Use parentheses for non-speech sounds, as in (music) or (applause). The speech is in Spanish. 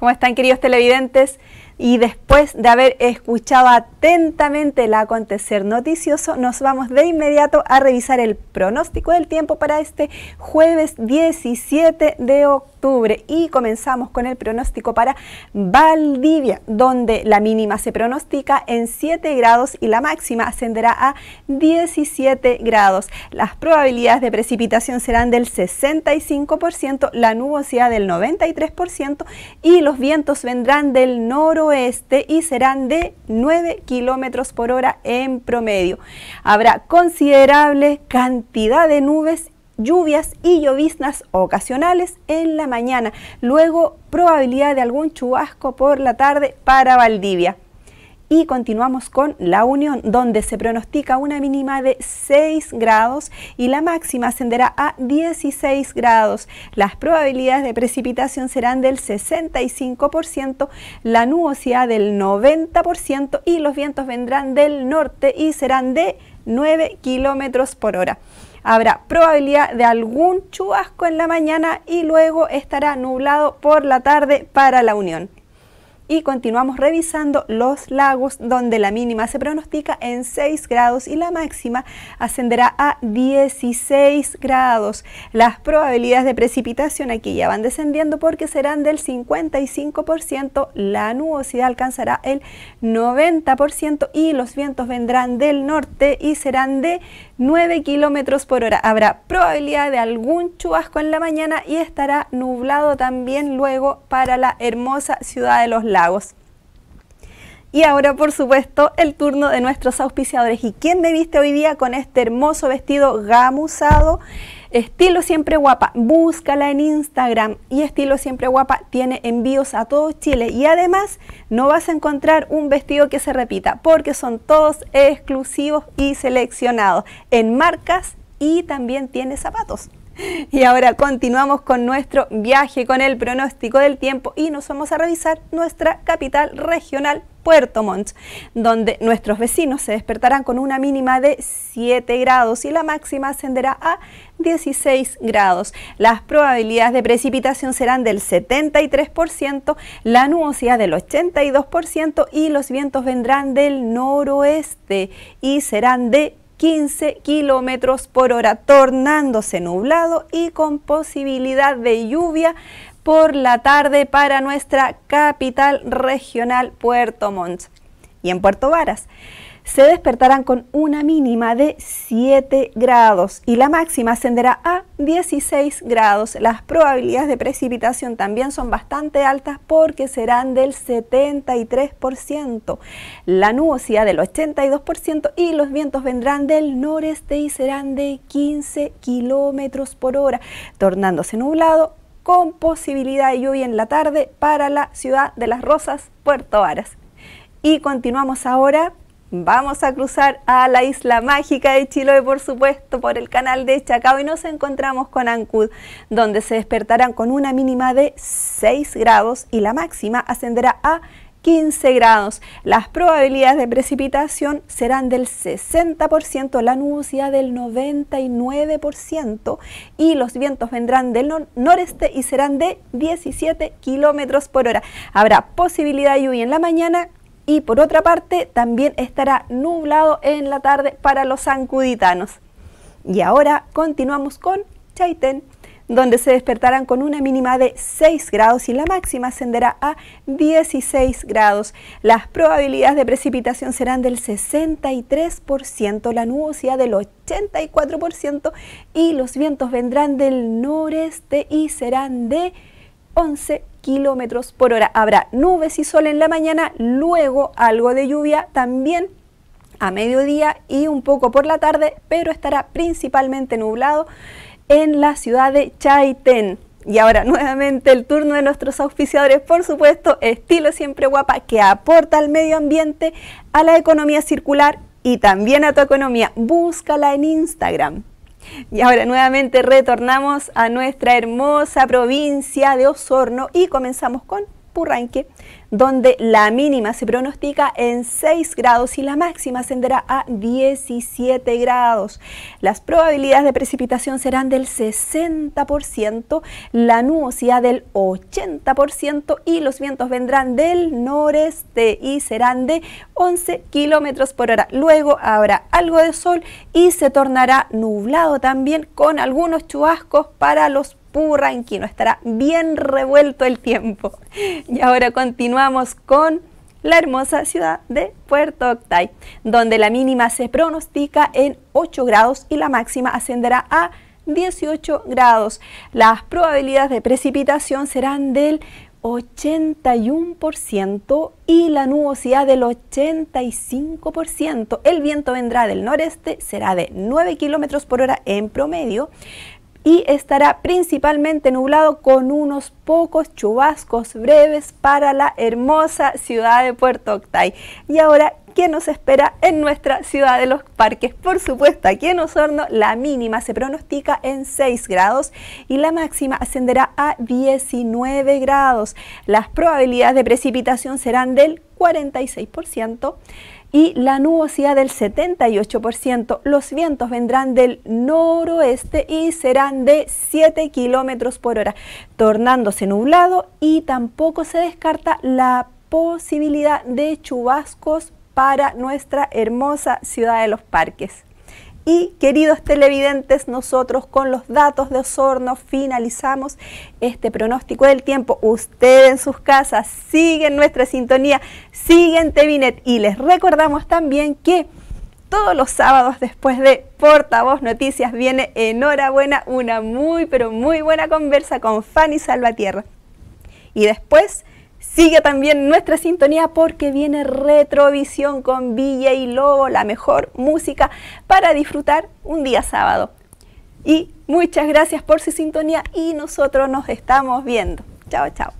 ¿Cómo están queridos televidentes? Y después de haber escuchado atentamente el acontecer noticioso, nos vamos de inmediato a revisar el pronóstico del tiempo para este jueves 17 de octubre y comenzamos con el pronóstico para Valdivia, donde la mínima se pronostica en 7 grados y la máxima ascenderá a 17 grados. Las probabilidades de precipitación serán del 65%, la nubosidad del 93% y los vientos vendrán del noroeste y serán de 9 kilómetros por hora en promedio. Habrá considerable cantidad de nubes lluvias y lloviznas ocasionales en la mañana. Luego, probabilidad de algún chubasco por la tarde para Valdivia. Y continuamos con La Unión, donde se pronostica una mínima de 6 grados y la máxima ascenderá a 16 grados. Las probabilidades de precipitación serán del 65%, la nubosidad del 90% y los vientos vendrán del norte y serán de 9 kilómetros por hora. Habrá probabilidad de algún chubasco en la mañana y luego estará nublado por la tarde para la Unión y continuamos revisando los lagos donde la mínima se pronostica en 6 grados y la máxima ascenderá a 16 grados. Las probabilidades de precipitación aquí ya van descendiendo porque serán del 55%, la nubosidad alcanzará el 90% y los vientos vendrán del norte y serán de 9 kilómetros por hora. Habrá probabilidad de algún chubasco en la mañana y estará nublado también luego para la hermosa ciudad de los lagos. Y ahora, por supuesto, el turno de nuestros auspiciadores. ¿Y quién me viste hoy día con este hermoso vestido gamusado Estilo Siempre Guapa, búscala en Instagram y Estilo Siempre Guapa tiene envíos a todo Chile y además no vas a encontrar un vestido que se repita porque son todos exclusivos y seleccionados en marcas y también tiene zapatos. (laughs) Y ahora continuamos con nuestro viaje con el pronóstico del tiempo y nos vamos a revisar nuestra capital regional, Puerto Montt, donde nuestros vecinos se despertarán con una mínima de 7 grados y la máxima ascenderá a 16 grados. Las probabilidades de precipitación serán del 73%, la nubosidad del 82% y los vientos vendrán del noroeste y serán de 15 kilómetros por hora, tornándose nublado y con posibilidad de lluvia por la tarde para nuestra capital regional Puerto Montt y en Puerto Varas se despertarán con una mínima de 7 grados y la máxima ascenderá a 16 grados. Las probabilidades de precipitación también son bastante altas porque serán del 73%, la nubosidad del 82% y los vientos vendrán del noreste y serán de 15 kilómetros por hora, tornándose nublado con posibilidad de lluvia en la tarde para la ciudad de Las Rosas, Puerto Varas. Y continuamos ahora Vamos a cruzar a la isla mágica de Chiloé, por supuesto, por el canal de Chacao y nos encontramos con Ancud, donde se despertarán con una mínima de 6 grados y la máxima ascenderá a 15 grados. Las probabilidades de precipitación serán del 60%, la nubosidad del 99% y los vientos vendrán del noreste y serán de 17 kilómetros por hora. Habrá posibilidad de lluvia en la mañana y por otra parte también estará nublado en la tarde para los sancuditanos. Y ahora continuamos con Chaitén, donde se despertarán con una mínima de 6 grados y la máxima ascenderá a 16 grados. Las probabilidades de precipitación serán del 63%, la nubosidad del 84% y los vientos vendrán del noreste y serán de 11 kilómetros por hora. Habrá nubes y sol en la mañana, luego algo de lluvia también a mediodía y un poco por la tarde, pero estará principalmente nublado en la ciudad de Chaitén. Y ahora nuevamente el turno de nuestros auspiciadores, por supuesto, Estilo Siempre Guapa, que aporta al medio ambiente, a la economía circular y también a tu economía. Búscala en Instagram, y ahora nuevamente retornamos a nuestra hermosa provincia de Osorno y comenzamos con Purranque, donde la mínima se pronostica en 6 grados y la máxima ascenderá a 17 grados. Las probabilidades de precipitación serán del 60%, la nubosidad del 80% y los vientos vendrán del noreste y serán de 11 kilómetros por hora. Luego habrá algo de sol y se tornará nublado también con algunos chubascos para los no Estará bien revuelto el tiempo. Y ahora continuamos con la hermosa ciudad de Puerto Octay, donde la mínima se pronostica en 8 grados y la máxima ascenderá a 18 grados. Las probabilidades de precipitación serán del 81% y la nubosidad del 85%. El viento vendrá del noreste, será de 9 kilómetros por hora en promedio y estará principalmente nublado con unos pocos chubascos breves para la hermosa ciudad de Puerto Octay. Y ahora, ¿qué nos espera en nuestra ciudad de los parques? Por supuesto, aquí en Osorno la mínima se pronostica en 6 grados y la máxima ascenderá a 19 grados. Las probabilidades de precipitación serán del 46% y la nubosidad del 78%. Los vientos vendrán del noroeste y serán de 7 kilómetros por hora, tornándose nublado y tampoco se descarta la posibilidad de chubascos para nuestra hermosa ciudad de los parques. Y queridos televidentes, nosotros con los datos de Osorno finalizamos este pronóstico del tiempo. Usted en sus casas siguen nuestra sintonía, siguen Tevinet y les recordamos también que todos los sábados después de Portavoz Noticias viene enhorabuena una muy pero muy buena conversa con Fanny Salvatierra. Y después Sigue también nuestra sintonía porque viene Retrovisión con Villa y Lobo, la mejor música para disfrutar un día sábado. Y muchas gracias por su sintonía y nosotros nos estamos viendo. Chao, chao.